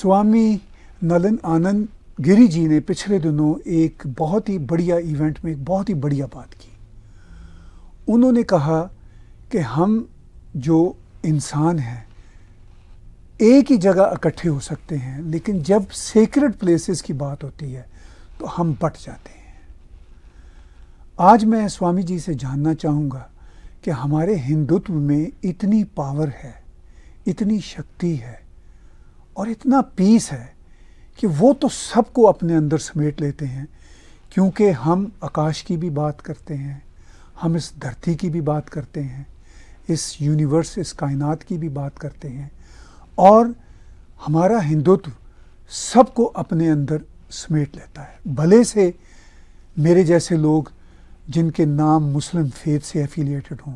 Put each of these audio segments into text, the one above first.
स्वामी नलन आनंद गिरी जी ने पिछले दिनों एक बहुत ही बढ़िया इवेंट में एक बहुत ही बढ़िया बात की उन्होंने कहा कि हम जो इंसान हैं एक ही जगह इकट्ठे हो सकते हैं लेकिन जब सेक्रेट प्लेसेस की बात होती है तो हम बट जाते हैं आज मैं स्वामी जी से जानना चाहूँगा कि हमारे हिंदुत्व में इतनी पावर है इतनी शक्ति है और इतना पीस है कि वो तो सबको अपने अंदर समेट लेते हैं क्योंकि हम आकाश की भी बात करते हैं हम इस धरती की भी बात करते हैं इस यूनिवर्स इस कायनात की भी बात करते हैं और हमारा हिंदुत्व सबको अपने अंदर समेट लेता है भले से मेरे जैसे लोग जिनके नाम मुस्लिम फेथ से एफिलिएटेड हों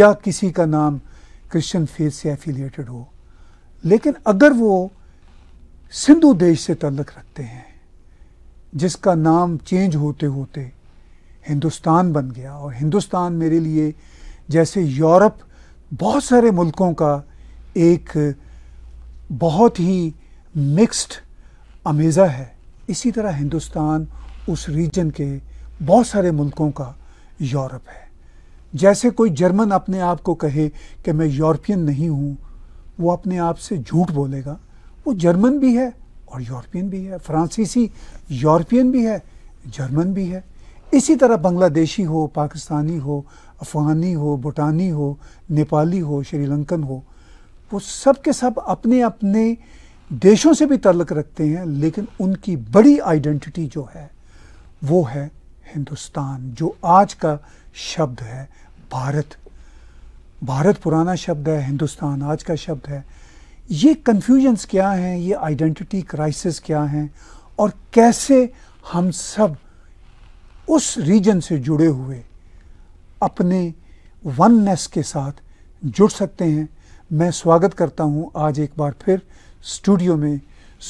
या किसी का नाम क्रिश्चियन फेथ से एफिलिएटेड हो लेकिन अगर वो सिंधु देश से तल्लक रखते हैं जिसका नाम चेंज होते होते हिंदुस्तान बन गया और हिंदुस्तान मेरे लिए जैसे यूरोप बहुत सारे मुल्कों का एक बहुत ही मिक्स्ड अमेज़ा है इसी तरह हिंदुस्तान उस रीजन के बहुत सारे मुल्कों का यूरोप है जैसे कोई जर्मन अपने आप को कहे कि मैं यूरोपियन नहीं हूँ वो अपने आप से झूठ बोलेगा वो जर्मन भी है और यूरोपियन भी है फ्रांसीसी यूरोपियन भी है जर्मन भी है इसी तरह बांग्लादेशी हो पाकिस्तानी हो अफ़गानी हो भूटानी हो नेपाली हो श्रीलंकन हो वो सब के सब अपने अपने देशों से भी तल्लक रखते हैं लेकिन उनकी बड़ी आइडेंटिटी जो है वो है हिंदुस्तान जो आज का शब्द है भारत भारत पुराना शब्द है हिंदुस्तान आज का शब्द है ये कन्फ्यूजन्स क्या हैं ये आइडेंटिटी क्राइसिस क्या हैं और कैसे हम सब उस रीजन से जुड़े हुए अपने वननेस के साथ जुड़ सकते हैं मैं स्वागत करता हूं आज एक बार फिर स्टूडियो में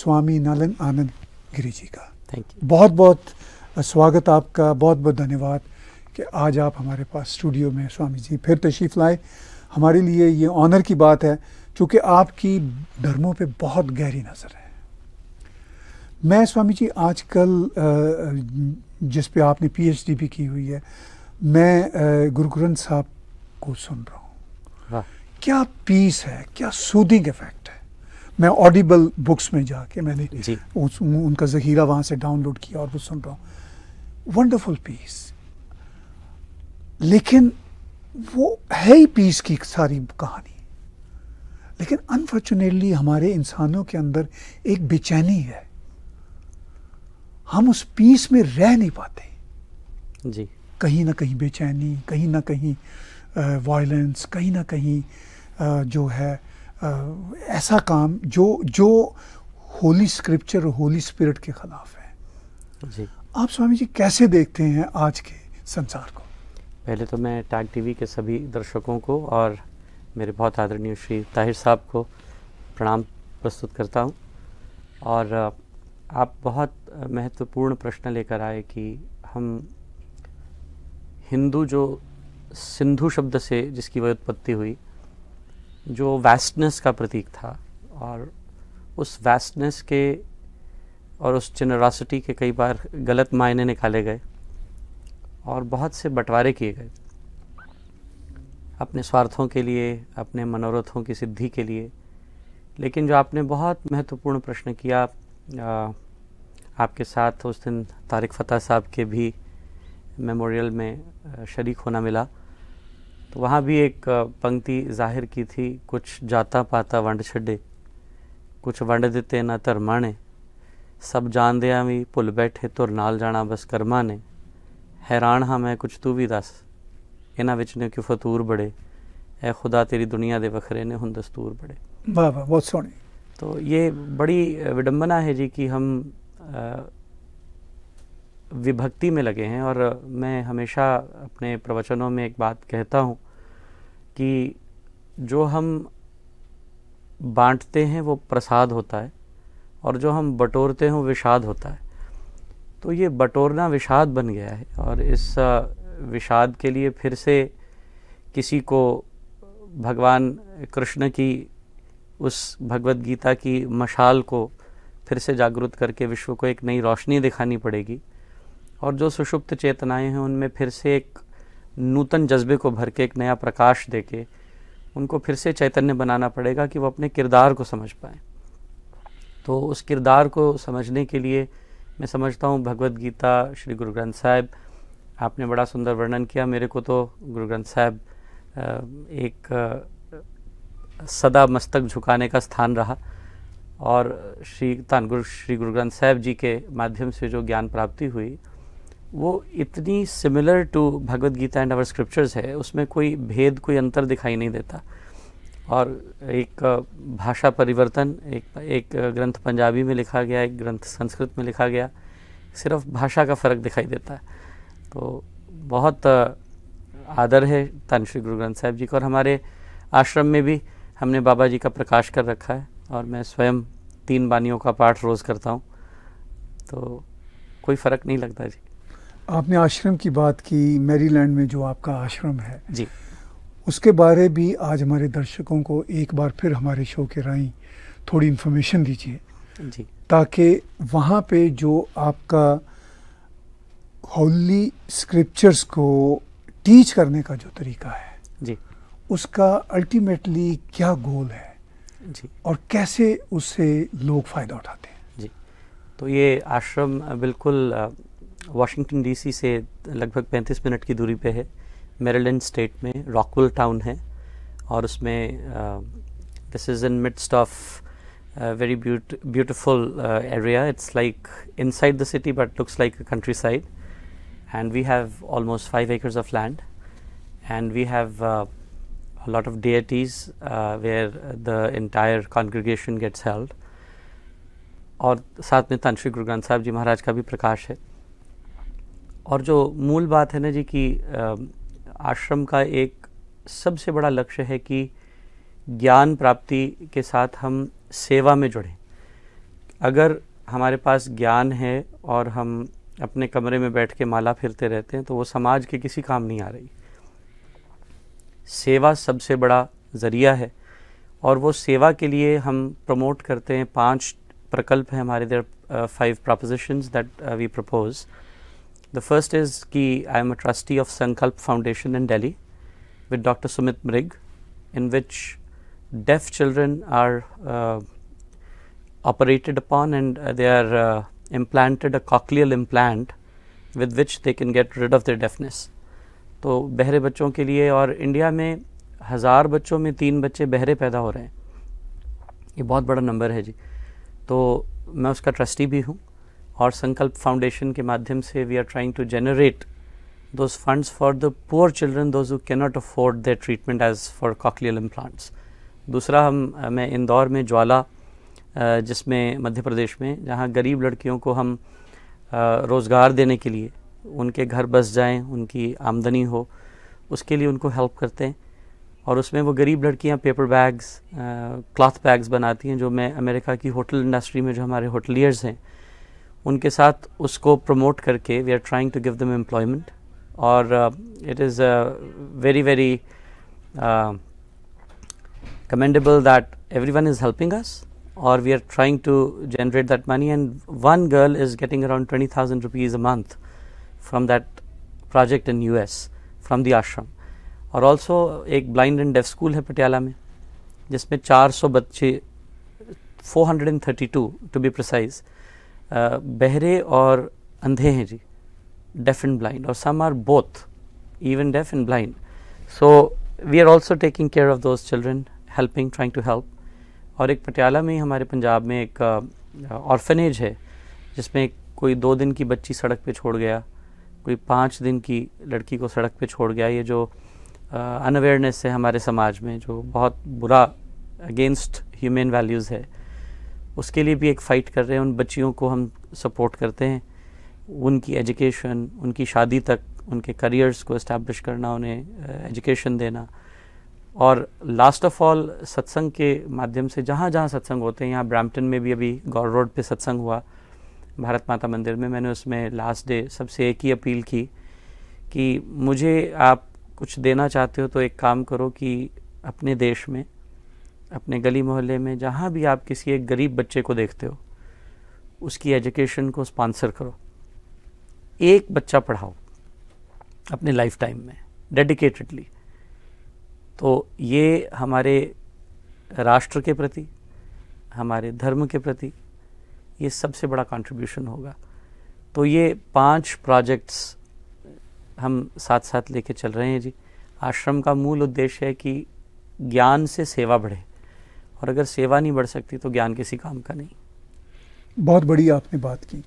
स्वामी नालन आनंद गिरी जी का थैंक यू बहुत बहुत स्वागत आपका बहुत बहुत धन्यवाद कि आज आप हमारे पास स्टूडियो में स्वामी जी फिर तशरीफ़ लाए हमारे लिए ये ऑनर की बात है चूँकि आपकी धर्मों पे बहुत गहरी नज़र है मैं स्वामी जी आजकल जिस पे आपने पीएचडी भी की हुई है मैं गुरु ग्रंथ साहब को सुन रहा हूँ हाँ। क्या पीस है क्या सूदिंग इफेक्ट है मैं ऑडिबल बुक्स में जाके मैंने उस, उनका ज़खीरा वहाँ से डाउनलोड किया और वो सुन रहा हूँ वंडरफुल पीस लेकिन वो है ही पीस की सारी कहानी लेकिन अनफॉर्चुनेटली हमारे इंसानों के अंदर एक बेचैनी है हम उस पीस में रह नहीं पाते जी कहीं ना कहीं बेचैनी कहीं ना कहीं वायलेंस कहीं ना कहीं आ, जो है आ, ऐसा काम जो जो होली स्क्रिप्चर और होली स्पिरिट के खिलाफ है जी आप स्वामी जी कैसे देखते हैं आज के संसार को पहले तो मैं टैग टीवी के सभी दर्शकों को और मेरे बहुत आदरणीय श्री ताहिर साहब को प्रणाम प्रस्तुत करता हूँ और आप बहुत महत्वपूर्ण प्रश्न लेकर आए कि हम हिंदू जो सिंधु शब्द से जिसकी उत्पत्ति हुई जो वैस्टनेस का प्रतीक था और उस वैस्टनेस के और उस जनरासिटी के कई बार गलत मायने निकाले गए और बहुत से बंटवारे किए गए अपने स्वार्थों के लिए अपने मनोरथों की सिद्धि के लिए लेकिन जो आपने बहुत महत्वपूर्ण प्रश्न किया आ, आपके साथ उस दिन तारिक फ़तेह साहब के भी मेमोरियल में शरीक होना मिला तो वहाँ भी एक पंक्ति जाहिर की थी कुछ जाता पाता वंड छड़े कुछ वंड देते ना धर्मा ने सब जान दिया भी भुल बैठे तुर नाल जाना बस कर्मा ने हैरान हाँ मैं कुछ तू भी दस इन्होंने क्यों फतूर बड़े ए खुदा तेरी दुनिया के वखरे ने ਹੁਣ दस्तूर बड़े वाह वाह बहुत सोने तो ये बड़ी विडंबना है जी कि हम विभक्ति में लगे हैं और मैं हमेशा अपने प्रवचनों में एक बात कहता हूँ कि जो हम बांटते हैं वो प्रसाद होता है और जो हम बटोरते हैं वो विषाद होता है तो ये बटोरना विषाद बन गया है और इस विषाद के लिए फिर से किसी को भगवान कृष्ण की उस भगवत गीता की मशाल को फिर से जागृत करके विश्व को एक नई रोशनी दिखानी पड़ेगी और जो सुषुप्त चेतनाएं हैं उनमें फिर से एक नूतन जज्बे को भर के एक नया प्रकाश दे के उनको फिर से चैतन्य बनाना पड़ेगा कि वो अपने किरदार को समझ पाएँ तो उस किरदार को समझने के लिए मैं समझता हूँ भगवत गीता श्री गुरु ग्रंथ साहिब आपने बड़ा सुंदर वर्णन किया मेरे को तो गुरु ग्रंथ साहिब एक सदा मस्तक झुकाने का स्थान रहा और श्री गुरु श्री गुरु ग्रंथ साहिब जी के माध्यम से जो ज्ञान प्राप्ति हुई वो इतनी similar to Bhagavad Gita and our scriptures है उसमें कोई भेद कोई अंतर दिखाई नहीं देता और एक भाषा परिवर्तन एक एक ग्रंथ पंजाबी में लिखा गया एक ग्रंथ संस्कृत में लिखा गया सिर्फ भाषा का फ़र्क दिखाई देता है तो बहुत आदर है तन श्री गुरु ग्रंथ साहिब जी का और हमारे आश्रम में भी हमने बाबा जी का प्रकाश कर रखा है और मैं स्वयं तीन बानियों का पाठ रोज़ करता हूँ तो कोई फ़र्क नहीं लगता जी आपने आश्रम की बात की मेरीलैंड में जो आपका आश्रम है जी उसके बारे भी आज हमारे दर्शकों को एक बार फिर हमारे शो के राही थोड़ी इन्फॉर्मेशन दीजिए जी ताकि वहाँ पे जो आपका होली स्क्रिप्चर्स को टीच करने का जो तरीका है जी उसका अल्टीमेटली क्या गोल है जी और कैसे उससे लोग फ़ायदा उठाते हैं जी तो ये आश्रम बिल्कुल वाशिंगटन डीसी से लगभग 35 मिनट की दूरी पे है मेरेलैंड स्टेट में रॉकवल टाउन है और उसमें this is in midst of very beautiful area it's like inside the city but looks like a countryside and we have almost five acres of land and we have lot of the of deities uh, where the entire congregation और साथ में तंश्री गुरु ग्रंथ साहब जी महाराज का भी प्रकाश है और जो मूल बात है ना जी कि आश्रम का एक सबसे बड़ा लक्ष्य है कि ज्ञान प्राप्ति के साथ हम सेवा में जुड़ें अगर हमारे पास ज्ञान है और हम अपने कमरे में बैठ के माला फिरते रहते हैं तो वो समाज के किसी काम नहीं आ रही सेवा सबसे बड़ा ज़रिया है और वो सेवा के लिए हम प्रमोट करते हैं पांच प्रकल्प हैं हमारे there five propositions that we propose The first is that I am a trustee of Sankalp Foundation in Delhi with Dr. Sumit Mrig, in which deaf children are uh, operated upon and uh, they are uh, implanted a cochlear implant with which they can get rid of their deafness. तो बहरे बच्चों के लिए और India में हज़ार बच्चों में तीन बच्चे बहरे पैदा हो रहे हैं ये बहुत बड़ा नंबर है जी तो मैं उसका ट्रस्टी भी हूँ और संकल्प फाउंडेशन के माध्यम से we are trying to generate those funds for the poor children those who cannot afford the treatment as for cochlear implants दूसरा हम मैं इंदौर में ज्वाला जिसमें मध्य प्रदेश में जहाँ गरीब लड़कियों को हम रोज़गार देने के लिए उनके घर बस जाएं उनकी आमदनी हो उसके लिए उनको हेल्प करते हैं और उसमें वो गरीब लड़कियाँ पेपर बैग्स क्लॉथ बैग्स बनाती हैं जो मैं अमेरिका की होटल इंडस्ट्री में जो हमारे होटलियर्स हैं उनके साथ उसको प्रमोट करके we are trying to give them employment और it is very very commendable that every one is helping us और we are trying to generate that money and one girl is getting around twenty thousand rupees a month from that project in U S from the ashram और also एक blind and def school है पटियाला में जिसमें चार सौ बच्चे four hundred and thirty two to be precise बहरे और अंधे हैं जी डेफ एंड ब्लाइंड और some are both even deaf and blind so we are also taking care of those children helping trying to help और एक पटियाला में हमारे पंजाब में एक ऑर्फनेज है जिसमें कोई दो दिन की बच्ची सड़क पे छोड़ गया कोई पाँच दिन की लड़की को सड़क पे छोड़ गया ये जो अनअवेयरनेस है हमारे समाज में जो बहुत बुरा अगेंस्ट ह्यूमन वैल्यूज़ है उसके लिए भी एक फ़ाइट कर रहे हैं उन बच्चियों को हम सपोर्ट करते हैं उनकी एजुकेशन उनकी शादी तक उनके करियर्स को इस्टेब्लिश करना उन्हें एजुकेशन देना और लास्ट ऑफ ऑल सत्संग के माध्यम से जहाँ जहाँ सत्संग होते हैं यहाँ ब्रैम्पटन में भी अभी गौर रोड पे सत्संग हुआ भारत माता मंदिर में मैंने उसमें लास्ट डे सबसे एक ही अपील की कि मुझे आप कुछ देना चाहते हो तो एक काम करो कि अपने देश में अपने गली मोहल्ले में जहाँ भी आप किसी एक गरीब बच्चे को देखते हो उसकी एजुकेशन को स्पॉन्सर करो एक बच्चा पढ़ाओ अपने लाइफ टाइम में डेडिकेटेडली तो ये हमारे राष्ट्र के प्रति हमारे धर्म के प्रति ये सबसे बड़ा कंट्रीब्यूशन होगा तो ये पांच प्रोजेक्ट्स हम साथ साथ लेके चल रहे हैं जी आश्रम का मूल उद्देश्य है कि ज्ञान से सेवा बढ़े और अगर सेवा नहीं बढ़ सकती तो ज्ञान किसी काम का नहीं बहुत बड़ी आपने बात की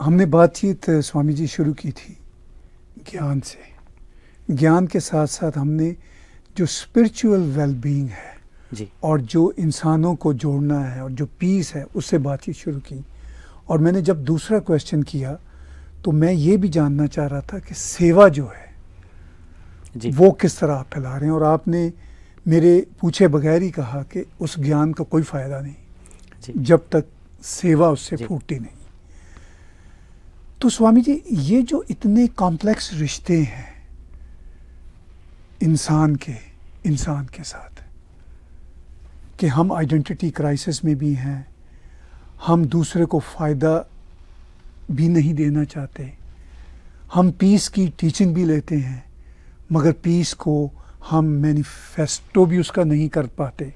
हमने बातचीत स्वामी जी शुरू की थी ज्ञान से ज्ञान के साथ साथ हमने जो स्पिरिचुअल वेलबींग है जी और जो इंसानों को जोड़ना है और जो पीस है उससे बातचीत शुरू की और मैंने जब दूसरा क्वेश्चन किया तो मैं ये भी जानना चाह रहा था कि सेवा जो है जी। वो किस तरह आप फैला रहे हैं और आपने मेरे पूछे बगैर ही कहा कि उस ज्ञान का कोई फ़ायदा नहीं जब तक सेवा उससे फूटती नहीं तो स्वामी जी ये जो इतने कॉम्प्लेक्स रिश्ते हैं इंसान के इंसान के साथ कि हम आइडेंटिटी क्राइसिस में भी हैं हम दूसरे को फ़ायदा भी नहीं देना चाहते हम पीस की टीचिंग भी लेते हैं मगर पीस को हम मैनिफेस्टो भी उसका नहीं कर पाते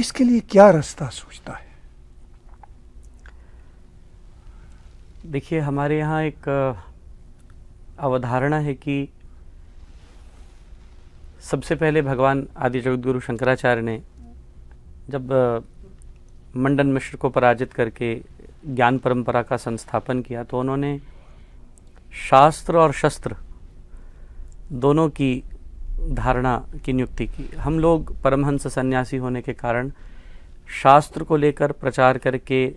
इसके लिए क्या रास्ता सोचता है देखिए हमारे यहाँ एक अवधारणा है कि सबसे पहले भगवान आदि जगदगुरु शंकराचार्य ने जब मंडन मिश्र को पराजित करके ज्ञान परंपरा का संस्थापन किया तो उन्होंने शास्त्र और शस्त्र दोनों की धारणा की नियुक्ति की हम लोग परमहंस सन्यासी होने के कारण शास्त्र को लेकर प्रचार करके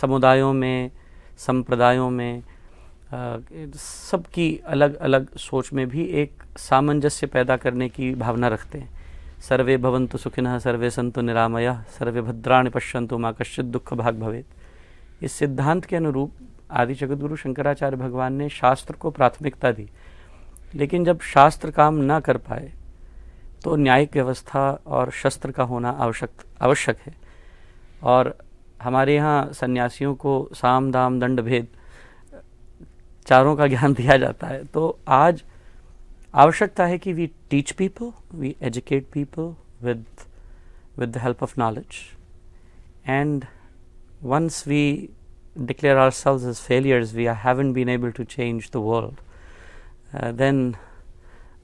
समुदायों में संप्रदायों में सबकी अलग अलग सोच में भी एक सामंजस्य पैदा करने की भावना रखते हैं सर्वे भवंतु सुखिन सर्वे संतु निरामय सर्वे भद्राणि पश्यंतु माँ कश्चित दुख भाग भवेत इस सिद्धांत के अनुरूप आदि जगदगुरु शंकराचार्य भगवान ने शास्त्र को प्राथमिकता दी लेकिन जब शास्त्र काम ना कर पाए तो न्यायिक व्यवस्था और शस्त्र का होना आवश्यक आवश्यक है और हमारे यहाँ सन्यासियों को साम दाम दंड भेद चारों का ज्ञान दिया जाता है तो आज आवश्यकता है कि we teach people we educate people with with help of knowledge and once we declare are declare ourselves failures we I haven't been able to change the world uh, then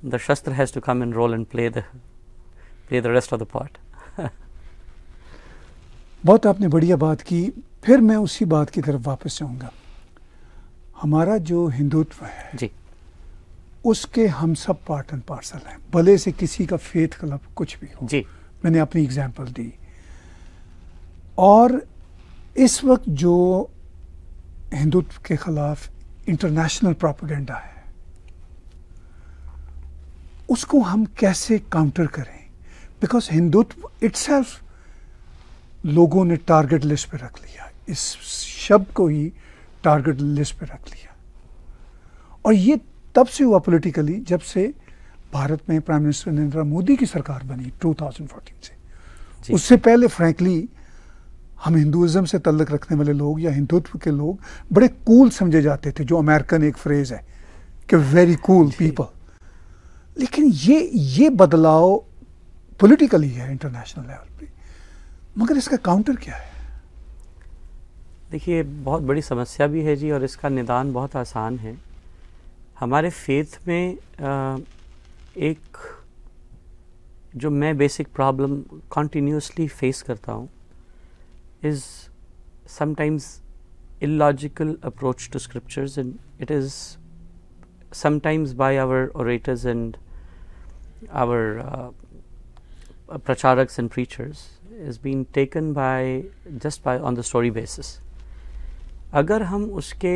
the Shastra has to come and roll and play the, play the rest of the part. बहुत आपने बढ़िया बात की फिर मैं उसी बात की तरफ वापस जाऊंगा हमारा जो हिंदुत्व है जी उसके हम सब पार्ट एंड पार्सल हैं भले से किसी का फेथ क्लब कुछ भी हो जी मैंने अपनी एग्जांपल दी और इस वक्त जो हिंदुत्व के खिलाफ इंटरनेशनल प्रोपोगेंडा है उसको हम कैसे काउंटर करें बिकॉज हिंदुत्व इट्स लोगों ने टारगेट लिस्ट पे रख लिया इस शब्द को ही टारगेट लिस्ट पे रख लिया और ये तब से हुआ पॉलिटिकली जब से भारत में प्राइम मिनिस्टर नरेंद्र मोदी की सरकार बनी 2014 से उससे पहले फ्रैंकली हम हिंदुज़म से तल्लक रखने वाले लोग या हिंदुत्व के लोग बड़े कूल समझे जाते थे जो अमेरिकन एक फ्रेज़ है कि वेरी कूल पीपल लेकिन ये ये बदलाव पॉलिटिकली है इंटरनेशनल लेवल पे मगर इसका काउंटर क्या है देखिए बहुत बड़ी समस्या भी है जी और इसका निदान बहुत आसान है हमारे फेथ में आ, एक जो मैं बेसिक प्रॉब्लम कॉन्टीन्यूसली फेस करता हूँ is sometimes illogical approach to scriptures and it is sometimes by our orators and our uh, pracharaks and preachers is being taken by just by on the story basis agar hum uske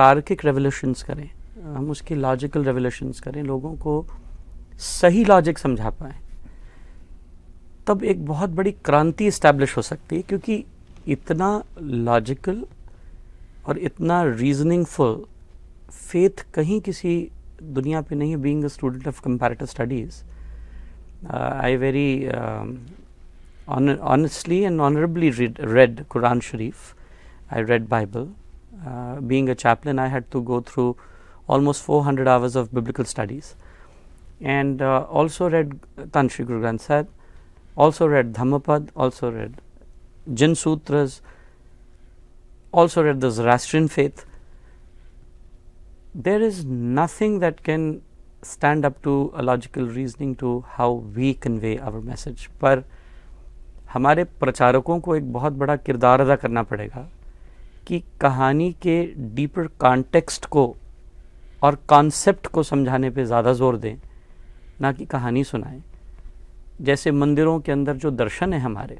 tarkik revolutions kare hum uske logical revolutions kare logon ko sahi logic samjha paaye तब एक बहुत बड़ी क्रांति establish हो सकती है क्योंकि इतना लॉजिकल और इतना रीजनिंगफुल Faith, कहीं किसी being a student of comparative studies of comparative studies I very honestly and honorably read, read Quran Sharif. I read Bible. Uh, being a chaplain, I had to go through almost 400 hours of biblical studies, and uh, also read Tanshri Guru Granth Sahib, also read Dhammapad, also read Jin Sutras, also read the Zoroastrian faith. there is nothing that can stand up to a logical reasoning to how we convey our message पर हमारे प्रचारकों को एक बहुत बड़ा किरदार अदा करना पड़ेगा कि कहानी के डीपर कॉन्टेक्स्ट को और कॉन्सेप्ट को समझाने पे ज़्यादा जोर दें ना कि कहानी सुनाएं जैसे मंदिरों के अंदर जो दर्शन है हमारे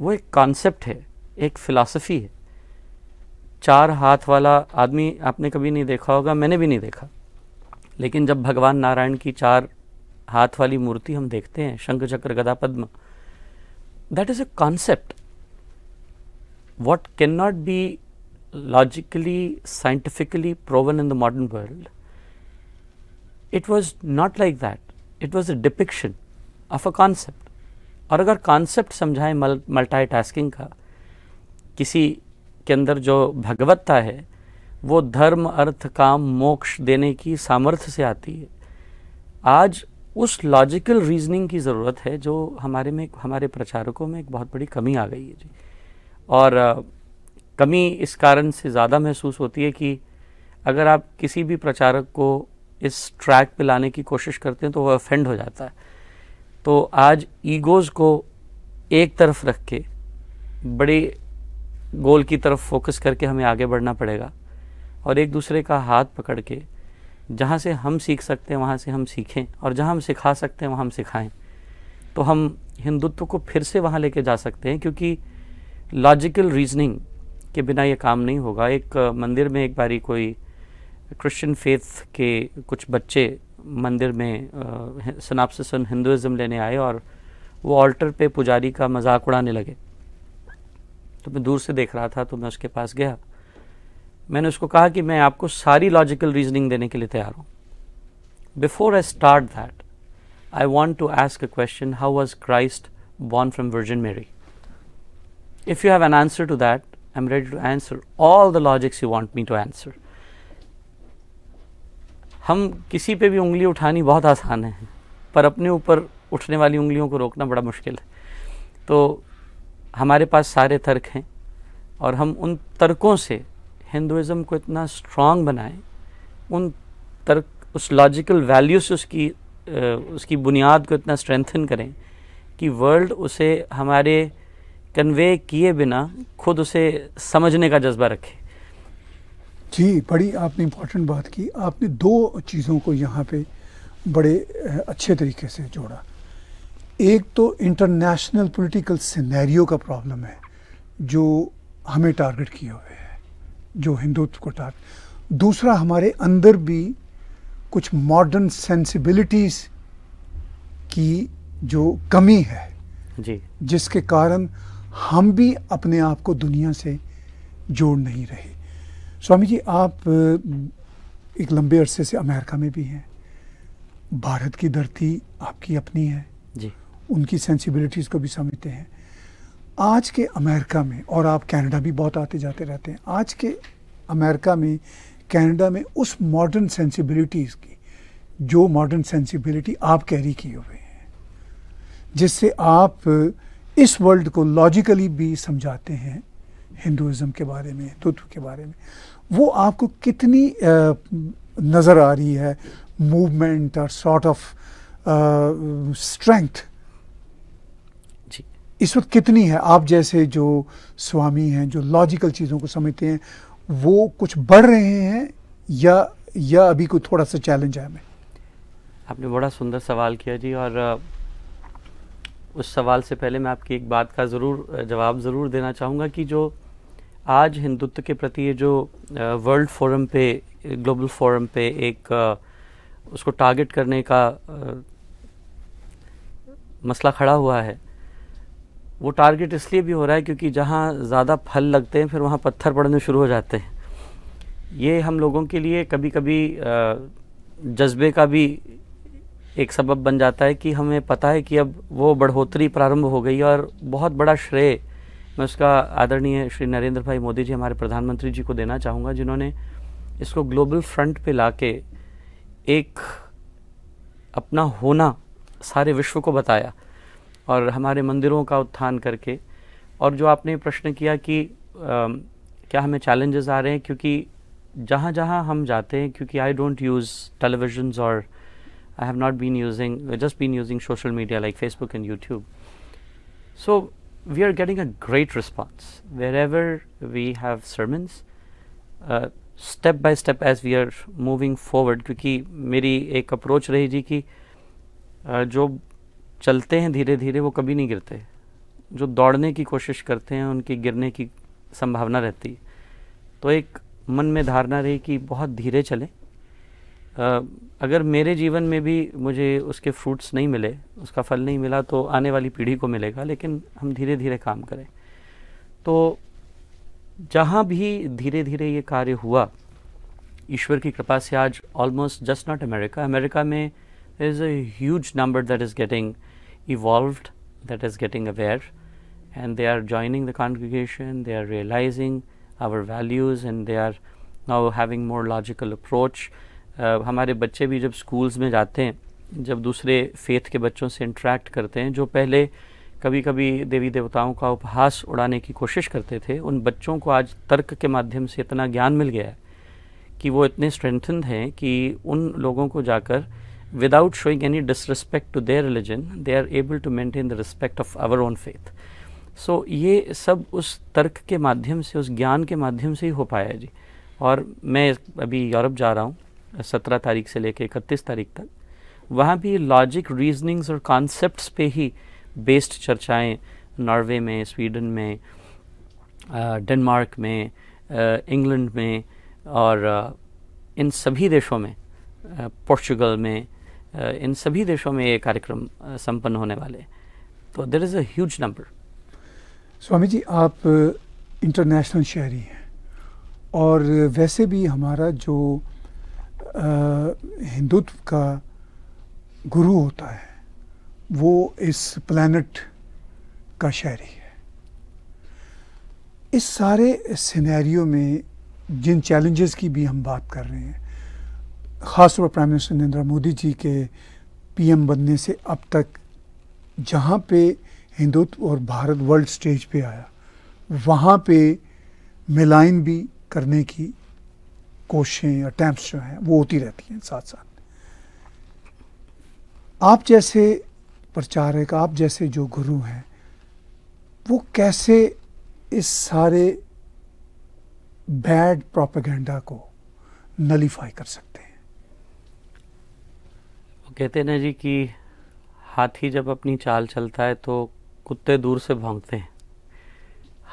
वो एक कॉन्सेप्ट है एक फ़िलासफ़ी है चार हाथ वाला आदमी आपने कभी नहीं देखा होगा मैंने भी नहीं देखा लेकिन जब भगवान नारायण की चार हाथ वाली मूर्ति हम देखते हैं शंख चक्र गदा पद्म that is a concept what can not be logically scientifically proven in the modern world it was not like that it was a depiction of a concept और अगर कॉन्सेप्ट समझाएं मल्टाई टास्किंग का किसी के अंदर जो भगवत्ता है वो धर्म अर्थ काम मोक्ष देने की सामर्थ्य से आती है आज उस लॉजिकल रीजनिंग की ज़रूरत है जो हमारे में हमारे प्रचारकों में एक बहुत बड़ी कमी आ गई है जी और आ, कमी इस कारण से ज़्यादा महसूस होती है कि अगर आप किसी भी प्रचारक को इस ट्रैक पे लाने की कोशिश करते हैं तो वह अफेंड हो जाता है तो आज ईगोज़ को एक तरफ रख के बड़े गोल की तरफ फोकस करके हमें आगे बढ़ना पड़ेगा और एक दूसरे का हाथ पकड़ के जहाँ से हम सीख सकते हैं वहाँ से हम सीखें और जहाँ हम सिखा सकते हैं वहाँ हम सिखाएं तो हम हिंदुत्व को फिर से वहाँ लेके जा सकते हैं क्योंकि लॉजिकल रीजनिंग के बिना ये काम नहीं होगा एक मंदिर में एक बारी कोई क्रिश्चियन फेथ के कुछ बच्चे मंदिर में सनापसन हिंदुज़म लेने आए और वो ऑल्टर पे पुजारी का मजाक उड़ाने लगे तो मैं दूर से देख रहा था तो मैं उसके पास गया मैंने उसको कहा कि मैं आपको सारी लॉजिकल रीजनिंग देने के लिए तैयार हूँ before I start that I want to ask a question how was Christ born from virgin Mary if you have an answer to that I am ready to answer all the logics you want me to answer हम किसी पे भी उंगली उठानी बहुत आसान है पर अपने ऊपर उठने वाली उंगलियों को रोकना बड़ा मुश्किल है तो हमारे पास सारे तर्क हैं और हम उन तर्कों से हिंदुज़म को इतना स्ट्रांग बनाएं उन तर्क उस लॉजिकल वैल्यू से उसकी उसकी बुनियाद को इतना स्ट्रेंथन करें कि वर्ल्ड उसे हमारे कन्वे किए बिना खुद उसे समझने का जज्बा रखे जी बड़ी आपने इम्पोर्टेंट बात की आपने दो चीज़ों को यहाँ पे बड़े अच्छे तरीके से जोड़ा एक तो इंटरनेशनल पॉलिटिकल सिनेरियो का प्रॉब्लम है जो हमें टारगेट किए हुए है जो हिंदुत्व को टारगेट दूसरा हमारे अंदर भी कुछ मॉडर्न सेंसिबिलिटीज़ की जो कमी है जी जिसके कारण हम भी अपने आप को दुनिया से जोड़ नहीं रहे स्वामी जी आप एक लंबे अरसे से अमेरिका में भी हैं भारत की धरती आपकी अपनी है जी उनकी सेंसिबिलिटीज़ को भी समझते हैं आज के अमेरिका में और आप कनाडा भी बहुत आते जाते रहते हैं आज के अमेरिका में कनाडा में उस मॉडर्न सेंसिबिलिटीज़ की जो मॉडर्न सेंसिबिलिटी आप कैरी किए हुए हैं जिससे आप इस वर्ल्ड को लॉजिकली भी समझाते हैं हिंदुज़म के बारे में हिंदुत्व के बारे में वो आपको कितनी नज़र आ रही है मूवमेंट और सॉर्ट ऑफ स्ट्रेंथ इस वक्त कितनी है आप जैसे जो स्वामी हैं जो लॉजिकल चीज़ों को समझते हैं वो कुछ बढ़ रहे हैं या या अभी कोई थोड़ा सा चैलेंज है हमें आपने बड़ा सुंदर सवाल किया जी और उस सवाल से पहले मैं आपकी एक बात का ज़रूर जवाब ज़रूर देना चाहूँगा कि जो आज हिंदुत्व के प्रति ये जो वर्ल्ड फोरम पे ग्लोबल फोरम पे एक उसको टारगेट करने का मसला खड़ा हुआ है वो टारगेट इसलिए भी हो रहा है क्योंकि जहाँ ज़्यादा फल लगते हैं फिर वहाँ पत्थर पड़ने शुरू हो जाते हैं ये हम लोगों के लिए कभी कभी जज्बे का भी एक सबब बन जाता है कि हमें पता है कि अब वो बढ़ोतरी प्रारंभ हो गई और बहुत बड़ा श्रेय मैं उसका आदरणीय श्री नरेंद्र भाई मोदी जी हमारे प्रधानमंत्री जी को देना चाहूँगा जिन्होंने इसको ग्लोबल फ्रंट पे ला एक अपना होना सारे विश्व को बताया और हमारे मंदिरों का उत्थान करके और जो आपने प्रश्न किया कि आ, क्या हमें चैलेंजेस आ रहे हैं क्योंकि जहाँ जहाँ हम जाते हैं क्योंकि आई डोंट यूज़ टेलीविजन और I have not been using just been using social media like Facebook and YouTube so we are getting a great response wherever we have uh, step by step as we are moving forward क्योंकि मेरी एक approach रही जी कि uh, जो चलते हैं धीरे धीरे वो कभी नहीं गिरते जो दौड़ने की कोशिश करते हैं उनकी गिरने की संभावना रहती है तो एक मन में धारणा रही कि बहुत धीरे चलें अगर मेरे जीवन में भी मुझे उसके फ्रूट्स नहीं मिले उसका फल नहीं मिला तो आने वाली पीढ़ी को मिलेगा लेकिन हम धीरे धीरे काम करें तो जहाँ भी धीरे धीरे ये कार्य हुआ ईश्वर की कृपा से आज almost just not America America में is a huge number that is getting evolved that is getting aware and they are joining the congregation they are realizing our values and they are now having more logical approach uh, हमारे बच्चे भी जब schools में जाते हैं जब दूसरे faith के बच्चों से इंटरेक्ट करते हैं जो पहले कभी कभी देवी देवताओं का उपहास उड़ाने की कोशिश करते थे उन बच्चों को आज तर्क के माध्यम से इतना ज्ञान मिल गया है कि वो इतने स्ट्रेंथन हैं कि उन लोगों को जाकर without showing any disrespect to their religion they are able to maintain the respect of our own faith so so, ये सब उस तर्क के माध्यम से उस ज्ञान के माध्यम से ही हो पाया है जी और मैं अभी यूरोप जा रहा हूँ सत्रह तारीख से लेकर इकतीस तारीख तक वहाँ भी लॉजिक रीजनिंग्स और कॉन्सेप्ट्स पे ही बेस्ड चर्चाएं नॉर्वे में स्वीडन में डेनमार्क में इंग्लैंड में और इन सभी देशों में पोर्चुगल में इन सभी देशों में ये कार्यक्रम संपन्न होने वाले तो देर इज़ अज नंबर स्वामी जी आप इंटरनेशनल शहरी हैं और वैसे भी हमारा जो हिंदुत्व का गुरु होता है वो इस प्लानट का शहरी है इस सारे सिनेरियो में जिन चैलेंजेस की भी हम बात कर रहे हैं ख़ासतौर पर प्राइम मिनिस्टर नरेंद्र मोदी जी के पीएम बनने से अब तक जहाँ पे हिंदुत्व और भारत वर्ल्ड स्टेज पे आया वहाँ पे मिलाइन भी करने की कोशिशें अटैम्प्ट जो हैं वो होती रहती हैं साथ साथ आप जैसे प्रचारक आप जैसे जो गुरु हैं वो कैसे इस सारे बैड प्रोपेगेंडा को नलीफाई कर सकते कहते ना जी कि हाथी जब अपनी चाल चलता है तो कुत्ते दूर से भौंकते हैं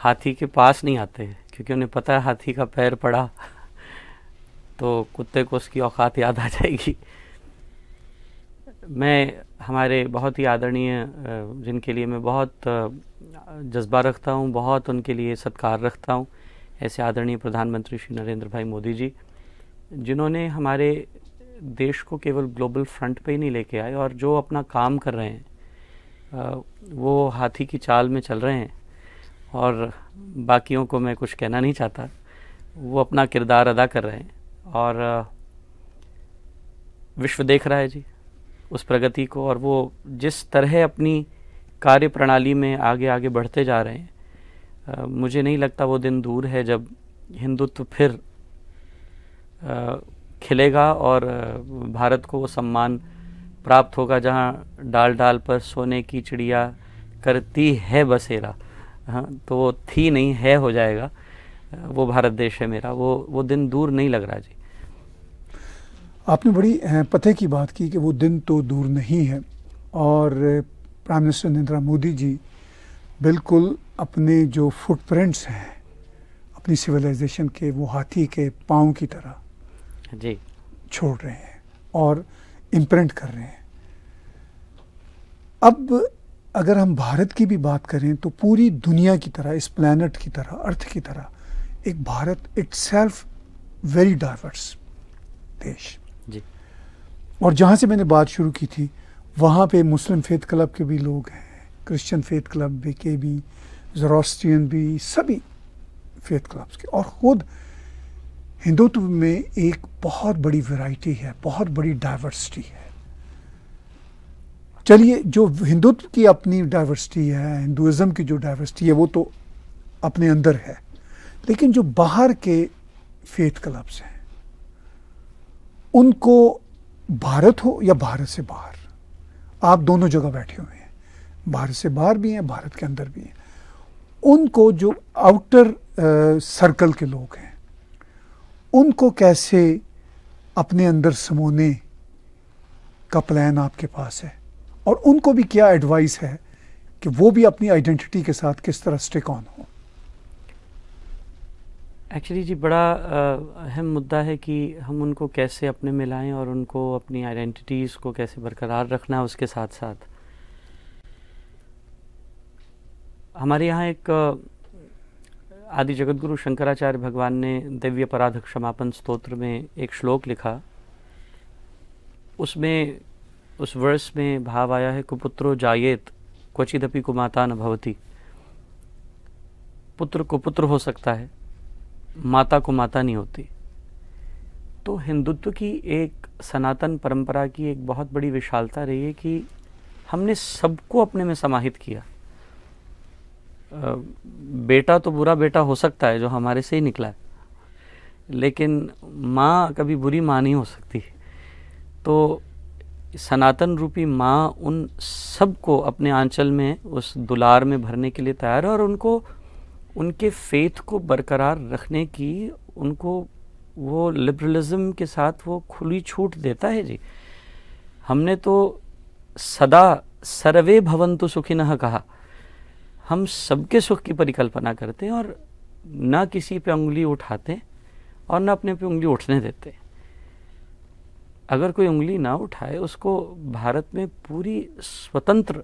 हाथी के पास नहीं आते हैं क्योंकि उन्हें पता है हाथी का पैर पड़ा तो कुत्ते को उसकी औकात याद आ जाएगी मैं हमारे बहुत ही आदरणीय जिनके लिए मैं बहुत जज्बा रखता हूँ बहुत उनके लिए सत्कार रखता हूँ ऐसे आदरणीय प्रधानमंत्री श्री नरेंद्र भाई मोदी जी जिन्होंने हमारे देश को केवल ग्लोबल फ्रंट पे ही नहीं लेके आए और जो अपना काम कर रहे हैं वो हाथी की चाल में चल रहे हैं और बाकियों को मैं कुछ कहना नहीं चाहता वो अपना किरदार अदा कर रहे हैं और विश्व देख रहा है जी उस प्रगति को और वो जिस तरह अपनी कार्य प्रणाली में आगे आगे बढ़ते जा रहे हैं मुझे नहीं लगता वो दिन दूर है जब हिंदुत्व फिर खिलेगा और भारत को वो सम्मान प्राप्त होगा जहाँ डाल डाल पर सोने की चिड़िया करती है बसेरा हाँ तो वो थी नहीं है हो जाएगा वो भारत देश है मेरा वो वो दिन दूर नहीं लग रहा जी आपने बड़ी पते की बात की कि वो दिन तो दूर नहीं है और प्राइम मिनिस्टर नरेंद्र मोदी जी बिल्कुल अपने जो फुटप्रिंट्स हैं अपनी सिविलाइजेशन के वो हाथी के पाँव की तरह जी छोड़ रहे हैं और इम्प्रिंट कर रहे हैं अब अगर हम भारत की भी बात करें तो पूरी दुनिया की तरह इस प्लानट की तरह अर्थ की तरह एक भारत इट्स वेरी डाइवर्स देश जी और जहाँ से मैंने बात शुरू की थी वहाँ पे मुस्लिम फेथ क्लब के भी लोग हैं क्रिश्चियन फेथ क्लब के भी जरोस्ट्रियन भी सभी फेथ क्लब्स के और ख़ुद हिंदुत्व में एक बहुत बड़ी वैरायटी है बहुत बड़ी डाइवर्सिटी है चलिए जो हिंदुत्व की अपनी डाइवर्सिटी है हिंदुज़म की जो डाइवर्सिटी है वो तो अपने अंदर है लेकिन जो बाहर के फेथ क्लब्स हैं उनको भारत हो या भारत से बाहर आप दोनों जगह बैठे हुए हैं भारत से बाहर भी हैं भारत के अंदर भी हैं उनको जो आउटर सर्कल के लोग हैं उनको कैसे अपने अंदर समोने का प्लान आपके पास है और उनको भी क्या एडवाइस है कि वो भी अपनी आइडेंटिटी के साथ किस तरह स्टिक ऑन हो एक्चुअली जी बड़ा अहम मुद्दा है कि हम उनको कैसे अपने में लाएं और उनको अपनी आइडेंटिटीज़ को कैसे बरकरार रखना है उसके साथ साथ हमारे यहाँ एक आदि जगतगुरु शंकराचार्य भगवान ने दिव्य पराधक समापन स्तोत्र में एक श्लोक लिखा उसमें उस वर्ष में भाव आया है कुपुत्रो जायेत क्वचिदपि कुमाता न भवती पुत्र कुपुत्र हो सकता है माता को माता नहीं होती तो हिंदुत्व की एक सनातन परंपरा की एक बहुत बड़ी विशालता रही है कि हमने सबको अपने में समाहित किया बेटा तो बुरा बेटा हो सकता है जो हमारे से ही निकला है लेकिन माँ कभी बुरी माँ नहीं हो सकती तो सनातन रूपी माँ उन सब को अपने आंचल में उस दुलार में भरने के लिए तैयार है और उनको उनके फेथ को बरकरार रखने की उनको वो लिबरलिज्म के साथ वो खुली छूट देता है जी हमने तो सदा सर्वे भवंतु सुखिन कहा हम सबके सुख की परिकल्पना करते हैं और ना किसी पे उंगली उठाते और ना अपने पे उंगली उठने देते अगर कोई उंगली ना उठाए उसको भारत में पूरी स्वतंत्र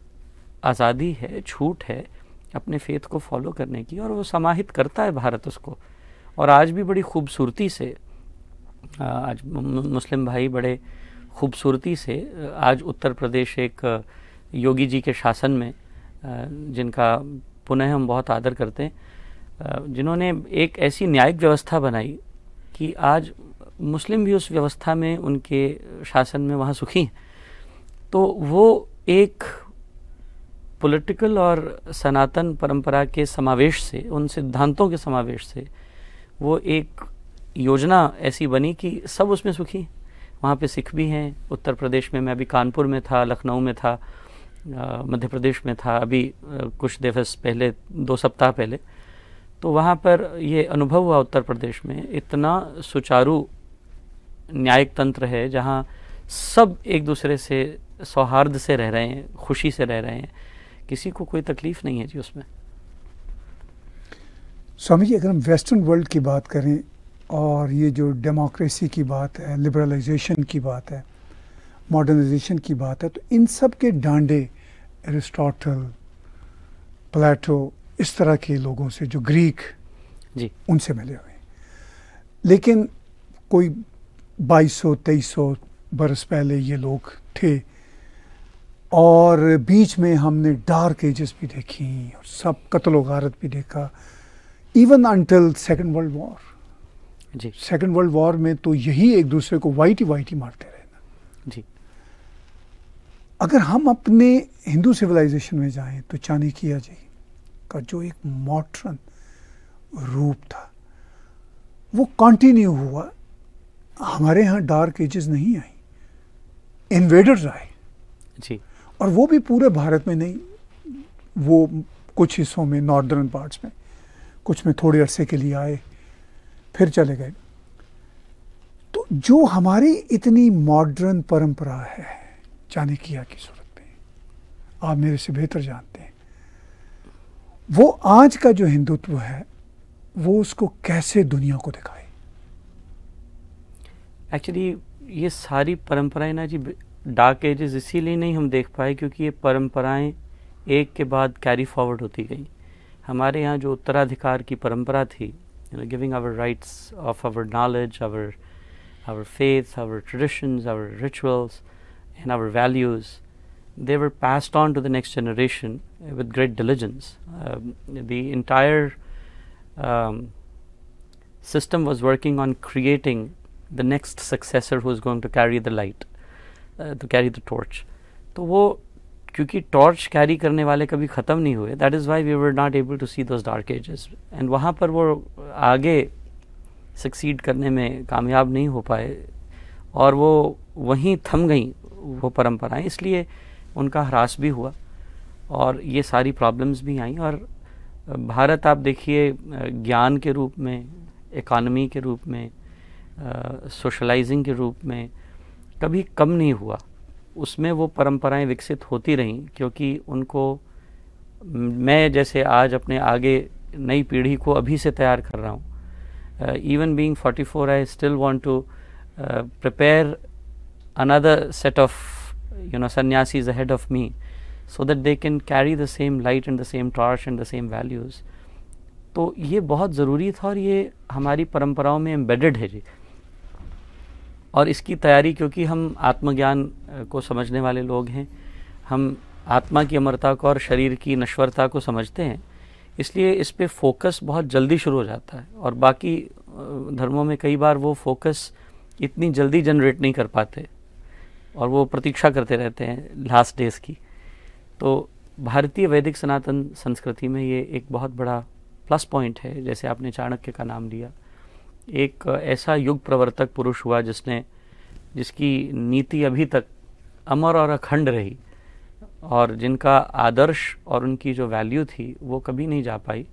आज़ादी है छूट है अपने फेथ को फॉलो करने की और वो समाहित करता है भारत उसको और आज भी बड़ी खूबसूरती से आज मुस्लिम भाई बड़े खूबसूरती से आज उत्तर प्रदेश एक योगी जी के शासन में जिनका पुनः हम बहुत आदर करते हैं जिन्होंने एक ऐसी न्यायिक व्यवस्था बनाई कि आज मुस्लिम भी उस व्यवस्था में उनके शासन में वहाँ सुखी हैं तो वो एक पॉलिटिकल और सनातन परंपरा के समावेश से उन सिद्धांतों के समावेश से वो एक योजना ऐसी बनी कि सब उसमें सुखी वहाँ पे सिख भी हैं उत्तर प्रदेश में मैं अभी कानपुर में था लखनऊ में था मध्य प्रदेश में था अभी कुछ दिवस पहले दो सप्ताह पहले तो वहाँ पर ये अनुभव हुआ उत्तर प्रदेश में इतना सुचारू न्यायिक तंत्र है जहाँ सब एक दूसरे से सौहार्द से रह रहे हैं खुशी से रह रहे हैं किसी को कोई तकलीफ नहीं है जी उसमें स्वामी जी अगर हम वेस्टर्न वर्ल्ड की बात करें और ये जो डेमोक्रेसी की बात है लिबरलाइजेशन की बात है मॉडर्नाइजेशन की बात है तो इन सब के डांडे एरिस्टोटल प्लेटो इस तरह के लोगों से जो ग्रीक जी उनसे मिले हुए लेकिन कोई 2200 2300 बरस पहले ये लोग थे और बीच में हमने डार्क एजेस भी देखी और सब कत्ल गारत भी देखा even until second world war जी सेकेंड वर्ल्ड वॉर में तो यही एक दूसरे को वाइट ही वाइट ही मारते रहे जी अगर हम अपने हिंदू सिविलाइजेशन में जाएं तो चाणक्य जी का जो एक मॉडर्न रूप था वो कंटिन्यू हुआ हमारे यहाँ डार्क एजेस नहीं आई इन्वेडर्स आए जी और वो भी पूरे भारत में नहीं वो कुछ हिस्सों में नॉर्दर्न पार्ट्स में कुछ में थोड़े अरसे के लिए आए फिर चले गए तो जो हमारी इतनी मॉडर्न परंपरा है जाने किया की सूरत में आप मेरे से बेहतर जानते हैं वो आज का जो हिंदुत्व है वो उसको कैसे दुनिया को दिखाए एक्चुअली ये सारी परंपराएं ना जी डार्क एजेस इसीलिए नहीं हम देख पाए क्योंकि ये परंपराएं एक के बाद कैरी फॉरवर्ड होती गई हमारे यहाँ जो उत्तराधिकार की परंपरा थी giving our rights of our knowledge our our faith our traditions our rituals and our values, they were passed on to the next generation with great diligence. Um, the entire um, system was working on creating the next successor who is going to carry the light, uh, to carry the torch. तो वो क्योंकि torch carry करने वाले कभी ख़त्म नहीं हुए that is why we were not able to see those dark ages and वहाँ पर वो आगे सक्सीड करने में कामयाब नहीं हो पाए और वो वहीं वो परंपराएं इसलिए उनका ह्रास भी हुआ और ये सारी प्रॉब्लम्स भी आई और भारत आप देखिए ज्ञान के रूप में इकानमी के रूप में सोशलाइजिंग के रूप में कभी कम नहीं हुआ उसमें वो परंपराएं विकसित होती रहीं क्योंकि उनको मैं जैसे आज अपने आगे नई पीढ़ी को अभी से तैयार कर रहा हूँ even being 44 I still want to prepare another set of you know sannyasis ahead of me so that they can carry the same light and the same torch and the same values तो ये बहुत ज़रूरी था और ये हमारी परंपराओं में एम्बेडेड है जी और इसकी तैयारी क्योंकि हम आत्मज्ञान को समझने वाले लोग हैं हम आत्मा की अमरता को और शरीर की नश्वरता को समझते हैं इसलिए इस पर फोकस बहुत जल्दी शुरू हो जाता है और बाकी धर्मों में कई बार वो फोकस इतनी जल्दी जनरेट नहीं कर पाते और वो प्रतीक्षा करते रहते हैं लास्ट डेज की तो भारतीय वैदिक सनातन संस्कृति में ये एक बहुत बड़ा प्लस पॉइंट है जैसे आपने चाणक्य का नाम लिया एक ऐसा युग प्रवर्तक पुरुष हुआ जिसने जिसकी नीति अभी तक अमर और अखंड रही और जिनका आदर्श और उनकी जो वैल्यू थी वो कभी नहीं जा पाई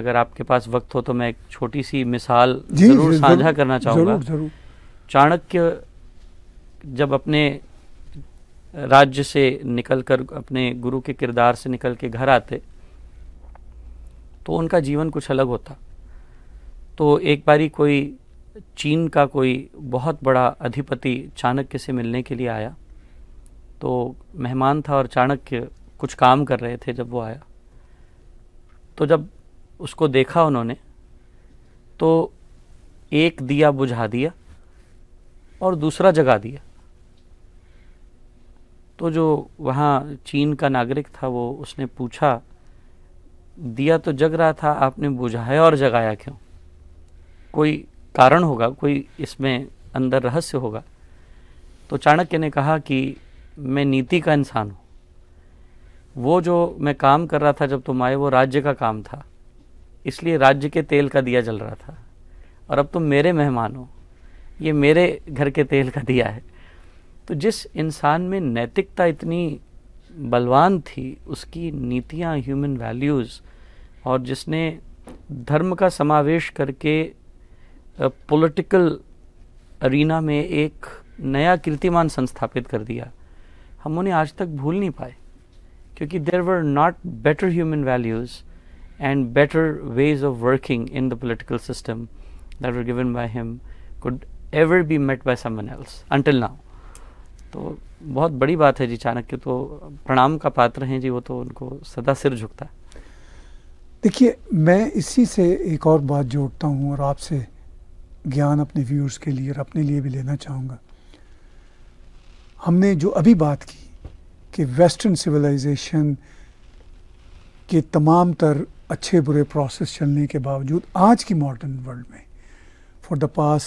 अगर आपके पास वक्त हो तो मैं एक छोटी सी मिसाल जरूर साझा करना चाहूँगा चाणक्य जब अपने राज्य से निकलकर अपने गुरु के किरदार से निकल के घर आते तो उनका जीवन कुछ अलग होता तो एक बारी कोई चीन का कोई बहुत बड़ा अधिपति चाणक्य से मिलने के लिए आया तो मेहमान था और चाणक्य कुछ काम कर रहे थे जब वो आया तो जब उसको देखा उन्होंने तो एक दिया बुझा दिया और दूसरा जगा दिया तो जो वहाँ चीन का नागरिक था वो उसने पूछा दिया तो जग रहा था आपने बुझाया और जगाया क्यों कोई कारण होगा कोई इसमें अंदर रहस्य होगा तो चाणक्य ने कहा कि मैं नीति का इंसान हूँ वो जो मैं काम कर रहा था जब तुम आए वो राज्य का काम था इसलिए राज्य के तेल का दिया जल रहा था और अब तुम मेरे मेहमान हो ये मेरे घर के तेल का दिया है तो जिस इंसान में नैतिकता इतनी बलवान थी उसकी नीतियाँ ह्यूमन वैल्यूज़ और जिसने धर्म का समावेश करके पॉलिटिकल अरीना में एक नया कीर्तिमान संस्थापित कर दिया हम उन्हें आज तक भूल नहीं पाए क्योंकि there were not better human values and better ways of working in the political system that were given by him could ever be met by someone else until तो बहुत बड़ी बात है जी चाणक्य तो प्रणाम का पात्र हैं जी वो तो उनको सदा सिर झुकता है देखिए मैं इसी से एक और बात जोड़ता हूँ और आपसे ज्ञान अपने व्यूअर्स के लिए और अपने लिए भी लेना चाहूँगा हमने जो अभी बात की कि वेस्टर्न सिविलाइजेशन के तमाम तर अच्छे बुरे प्रोसेस चलने के बावजूद आज की मॉडर्न वर्ल्ड में for the past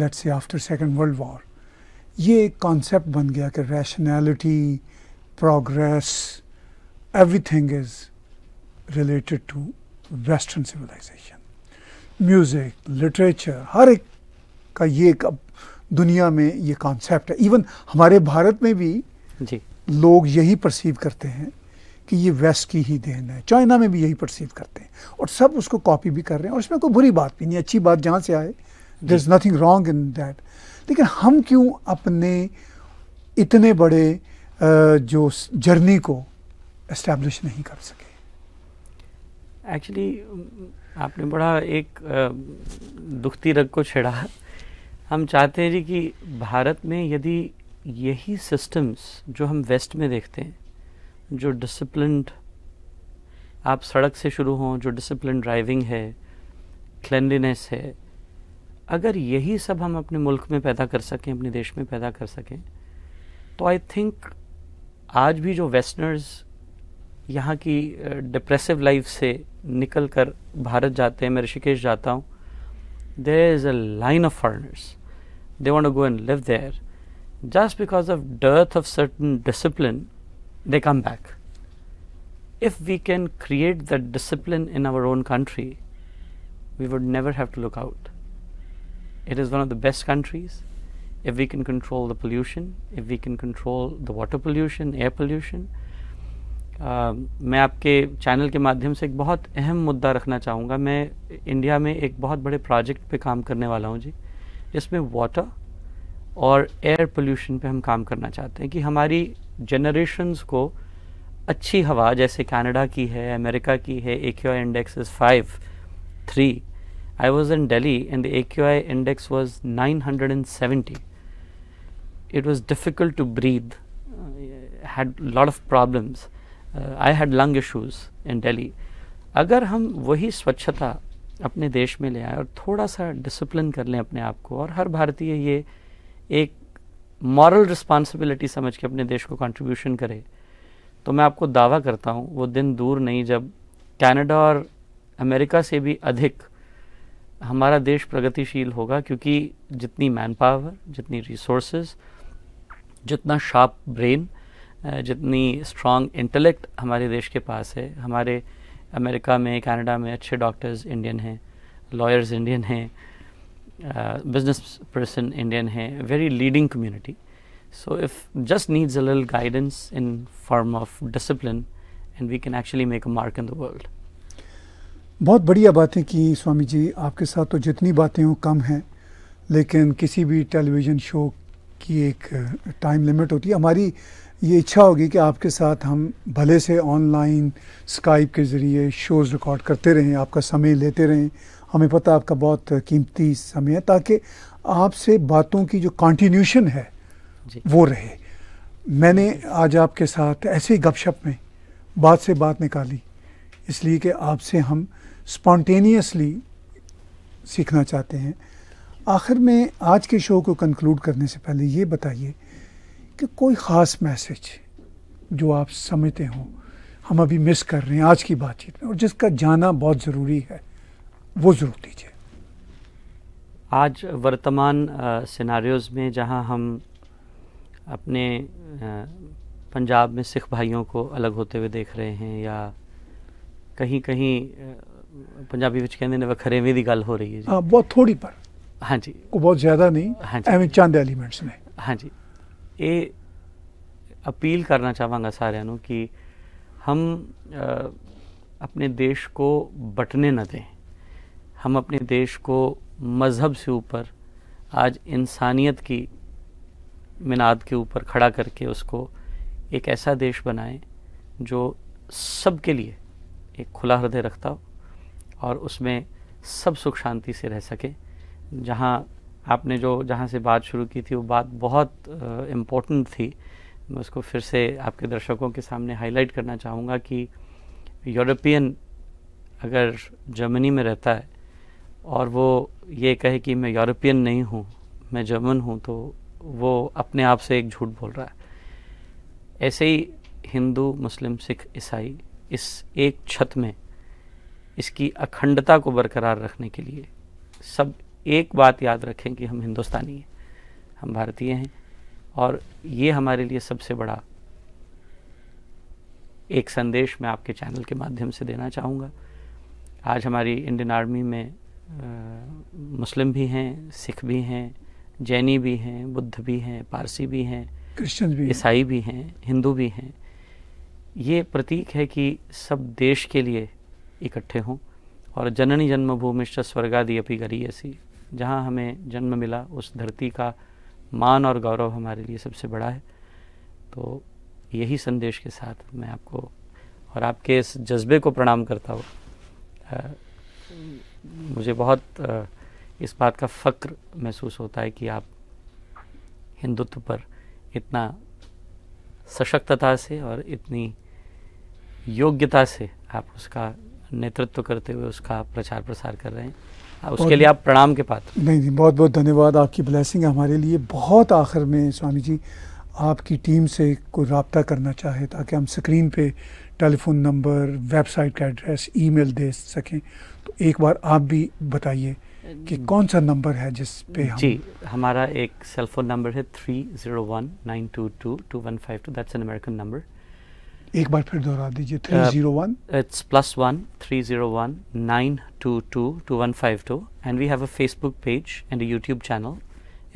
let's say after second world war ये एक कॉन्सेप्ट बन गया कि rationality progress everything is related to western civilization music literature हर एक का ये अब दुनिया में ये कॉन्सेप्ट है इवन हमारे भारत में भी जी लोग यही परसीव करते हैं कि ये वेस्ट की ही देन है चाइना में भी यही परसीव करते हैं और सब उसको कॉपी भी कर रहे हैं और इसमें कोई बुरी बात भी नहीं अच्छी बात जहाँ से आए there is nothing wrong in that लेकिन हम क्यों अपने इतने बड़े जो जर्नी को इस्टेब्लिश नहीं कर सके एक्चुअली आपने बड़ा एक दुखती रग को छेड़ा हम चाहते हैं जी कि भारत में यदि यही सिस्टम्स जो हम वेस्ट में देखते हैं जो डिसिप्लिन आप सड़क से शुरू हों जो डिसिप्लिन ड्राइविंग है क्लैंडलीनेस है अगर यही सब हम अपने मुल्क में पैदा कर सकें अपने देश में पैदा कर सकें तो आई थिंक आज भी जो वेस्टनर्स यहाँ की डिप्रेसिव लाइफ से निकल कर भारत जाते हैं मैं ऋषिकेश जाता हूँ there is a line of foreigners they want go and live there just because of dearth of certain discipline they come back if we can create the discipline in our own country we would never have to look out It is one of the best countries. If we can control the pollution, if we can control the water pollution, air pollution, uh, मैं आपके channel के माध्यम से एक बहुत अहम मुद्दा रखना चाहूँगा मैं इंडिया में एक बहुत बड़े प्रोजेक्ट पे काम करने वाला हूँ जी जिसमें वाटर और एयर पोल्यूशन पे हम काम करना चाहते हैं कि हमारी जनरेशन्स को अच्छी हवा जैसे कनाडा की है अमेरिका की है AQI index is five three I was in Delhi and the AQI index was 970. It was difficult to breathe, uh, had a lot of problems. Uh, I had lung issues in Delhi. अगर हम वही स्वच्छता अपने देश में ले आए और थोड़ा सा डिसिप्लिन कर लें अपने आप को और हर भारतीय ये एक मॉरल रिस्पॉन्सिबिलिटी समझ के अपने देश को कंट्रीब्यूशन करे तो मैं आपको दावा करता हूँ वो दिन दूर नहीं जब कनाडा और अमेरिका से भी अधिक हमारा देश प्रगतिशील होगा क्योंकि जितनी मैन पावर जितनी रिसोर्सेज जितना शार्प ब्रेन जितनी स्ट्रॉन्ग इंटेलेक्ट हमारे देश के पास है हमारे अमेरिका में कनाडा में अच्छे डॉक्टर्स इंडियन हैं लॉयर्स इंडियन हैं बिजनेस पर्सन इंडियन हैं very leading community so if just needs a लिल guidance in form of discipline and we can actually make a mark in the world बहुत बढ़िया बातें की स्वामी जी आपके साथ तो जितनी बातें हों कम हैं लेकिन किसी भी टेलीविज़न शो की एक टाइम लिमिट होती है हमारी ये इच्छा होगी कि आपके साथ हम भले से ऑनलाइन स्काइप के ज़रिए शोज़ रिकॉर्ड करते रहें आपका समय लेते रहें हमें पता आपका बहुत कीमती समय है ताकि आपसे बातों की जो कंटिन्यूशन है वो रहे मैंने आज आपके साथ ऐसे ही गपशप में बात से बात निकाली इसलिए कि आपसे हम स्पॉन्टेनियसली सीखना चाहते हैं आखिर में आज के शो को कंक्लूड करने से पहले ये बताइए कि कोई ख़ास मैसेज जो आप समझते हो हम अभी मिस कर रहे हैं आज की बातचीत में और जिसका जाना बहुत ज़रूरी है वो ज़रूर दीजिए आज वर्तमान सिनारियोज़ में जहां हम अपने आ, पंजाब में सिख भाइयों को अलग होते हुए देख रहे हैं या कहीं कहीं ਪੰਜਾਬੀ ਵਿੱਚ ਕਹਿੰਦੇ ਨੇ ਵਖਰੇਵੇਂ ਦੀ ਗੱਲ ਹੋ ਰਹੀ ਹੈ ਜੀ ਹਾਂ ਬਹੁਤ ਥੋੜੀ ਪਰ ਹਾਂਜੀ ਉਹ ਬਹੁਤ ਜ਼ਿਆਦਾ ਨਹੀਂ ਐਵੇਂ एलीमेंट्स ने हाँ जी ये अपील करना चाहवागा सारू कि हम आ, अपने देश को बटने न दें हम अपने देश को मज़हब से ऊपर आज इंसानियत की मिनाद के ऊपर खड़ा करके उसको एक ऐसा देश बनाएं जो सबके लिए एक खुला हृदय रखता हो और उसमें सब सुख शांति से रह सके जहाँ आपने जो जहाँ से बात शुरू की थी वो बात बहुत इम्पोर्टेंट थी मैं उसको फिर से आपके दर्शकों के सामने हाईलाइट करना चाहूँगा कि यूरोपियन अगर जर्मनी में रहता है और वो ये कहे कि मैं यूरोपियन नहीं हूँ मैं जर्मन हूँ तो वो अपने आप से एक झूठ बोल रहा है ऐसे ही हिंदू मुस्लिम सिख ईसाई इस एक छत में इसकी अखंडता को बरकरार रखने के लिए सब एक बात याद रखें कि हम हिंदुस्तानी हैं हम भारतीय हैं और ये हमारे लिए सबसे बड़ा एक संदेश मैं आपके चैनल के माध्यम से देना चाहूँगा आज हमारी इंडियन आर्मी में आ, मुस्लिम भी हैं सिख भी हैं जैनी भी हैं बुद्ध भी हैं पारसी भी हैं क्रिश्चन भी ईसाई भी हैं हिंदू भी हैं ये प्रतीक है कि सब देश के लिए इकट्ठे हों और जननी जन्मभूमिश्च स्वर्गादि अपी करी ऐसी जहाँ हमें जन्म मिला उस धरती का मान और गौरव हमारे लिए सबसे बड़ा है तो यही संदेश के साथ मैं आपको और आपके इस जज्बे को प्रणाम करता हूँ मुझे बहुत आ, इस बात का फ़क्र महसूस होता है कि आप हिंदुत्व पर इतना सशक्तता से और इतनी योग्यता से आप उसका नेतृत्व करते हुए उसका प्रचार प्रसार कर रहे हैं उसके लिए आप प्रणाम के पात्र नहीं नहीं बहुत बहुत धन्यवाद आपकी ब्लैसिंग हमारे लिए बहुत आखिर में स्वामी जी आपकी टीम से कोई रबता करना चाहे ताकि हम स्क्रीन पे टेलीफोन नंबर वेबसाइट का एड्रेस ईमेल दे सकें तो एक बार आप भी बताइए कि कौन सा नंबर है जिस पे हम जी हमारा एक सेल फोन नंबर है three zero one nine two two two one five two that's an American number एक बार फिर दोहरा दीजिए three zero one it's plus one three zero one nine two two two one five two and we have a Facebook page and a YouTube channel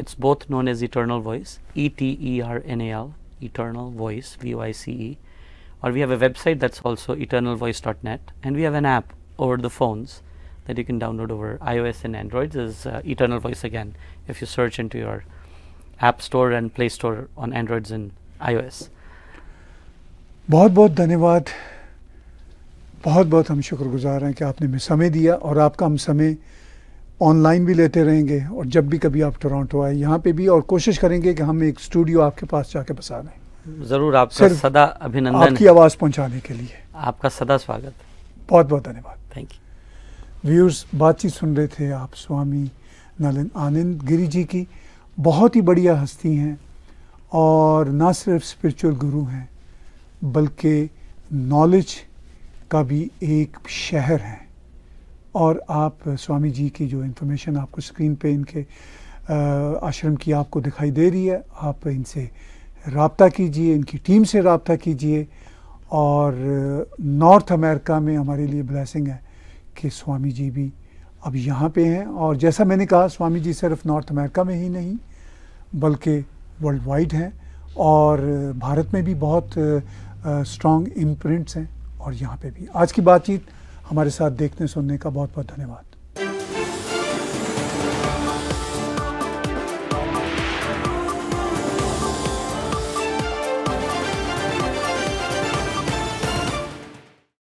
it's both known as eternal voice E T E R N A L eternal voice V Y C E और we have a website that's also eternal voice dot net and we have an app over the phones that you can download over iOS and Androids is uh, Eternal Voice again if you search into your App Store and Play Store on Androids and iOS. बहुत बहुत धन्यवाद बहुत बहुत हम शुक्रगुजार हैं कि आपने हमें समय दिया और आपका हम समय ऑनलाइन भी लेते रहेंगे और जब भी कभी आप टोरंटो आए यहाँ पे भी और कोशिश करेंगे कि हम एक स्टूडियो आपके पास जाके बसा दें ज़रूर आपका सदा अभिनंदन आपकी आवाज़ पहुँचाने के लिए आपका सदा स्वागत बहुत बहुत धन्यवाद थैंक यू व्यूर्स बातचीत सुन रहे थे आप स्वामी नलिन आनंद गिरी जी की बहुत ही बढ़िया हस्ती हैं और ना सिर्फ स्पिरिचुअल गुरु हैं बल्कि नॉलेज का भी एक शहर है और आप स्वामी जी की जो इन्फॉर्मेशन आपको स्क्रीन पे इनके आश्रम की आपको दिखाई दे रही है आप इनसे रबता कीजिए इनकी टीम से रबता कीजिए और नॉर्थ अमेरिका में हमारे लिए ब्लेसिंग है कि स्वामी जी भी अब यहाँ पे हैं और जैसा मैंने कहा स्वामी जी सिर्फ नॉर्थ अमेरिका में ही नहीं बल्कि वर्ल्ड वाइड हैं और भारत में भी बहुत स्ट्रॉन्ग इम्प्रिंट्स हैं और यहाँ पे भी आज की बातचीत हमारे साथ देखने सुनने का बहुत बहुत धन्यवाद